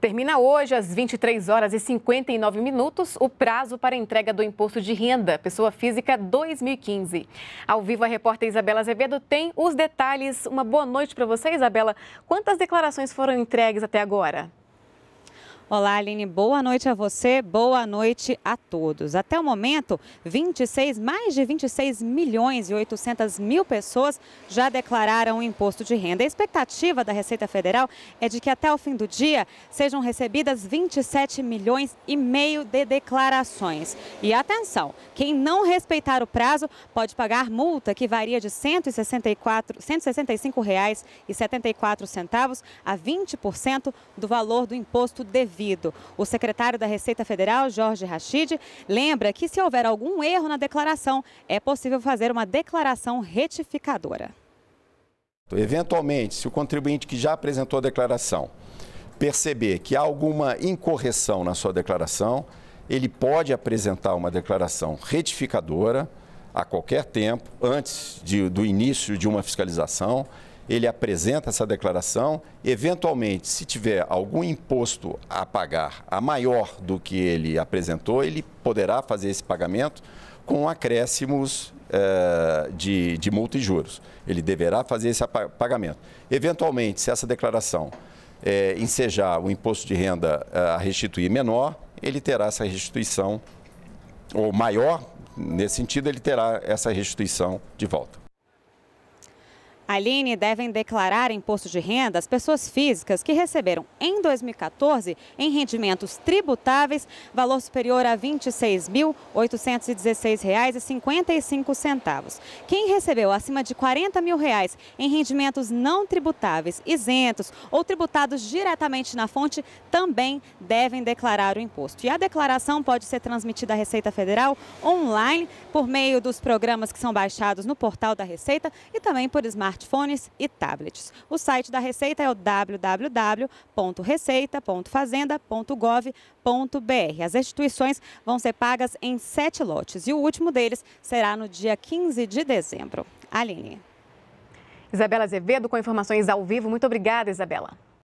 Termina hoje, às 23 horas e 59 minutos, o prazo para entrega do imposto de renda, pessoa física 2015. Ao vivo, a repórter Isabela Azevedo tem os detalhes. Uma boa noite para você, Isabela. Quantas declarações foram entregues até agora? Olá, Aline, boa noite a você, boa noite a todos. Até o momento, 26, mais de 26 milhões e 800 mil pessoas já declararam o imposto de renda. A expectativa da Receita Federal é de que até o fim do dia sejam recebidas 27 milhões e meio de declarações. E atenção, quem não respeitar o prazo pode pagar multa que varia de R$ 165,74 a 20% do valor do imposto devido devido. O secretário da Receita Federal, Jorge Rachid, lembra que se houver algum erro na declaração, é possível fazer uma declaração retificadora. Eventualmente, se o contribuinte que já apresentou a declaração perceber que há alguma incorreção na sua declaração, ele pode apresentar uma declaração retificadora a qualquer tempo, antes de, do início de uma fiscalização ele apresenta essa declaração. Eventualmente, se tiver algum imposto a pagar a maior do que ele apresentou, ele poderá fazer esse pagamento com acréscimos eh, de, de multa e juros. Ele deverá fazer esse pagamento. Eventualmente, se essa declaração eh, ensejar o imposto de renda eh, a restituir menor, ele terá essa restituição, ou maior, nesse sentido, ele terá essa restituição de volta. Aline, devem declarar imposto de renda as pessoas físicas que receberam em 2014, em rendimentos tributáveis, valor superior a R$ 26.816,55. Quem recebeu acima de R$ 40 mil reais em rendimentos não tributáveis, isentos ou tributados diretamente na fonte, também devem declarar o imposto. E a declaração pode ser transmitida à Receita Federal online por meio dos programas que são baixados no portal da Receita e também por smart smartphones e tablets. O site da Receita é o www.receita.fazenda.gov.br. As restituições vão ser pagas em sete lotes e o último deles será no dia 15 de dezembro. Aline. Isabela Azevedo com informações ao vivo. Muito obrigada, Isabela.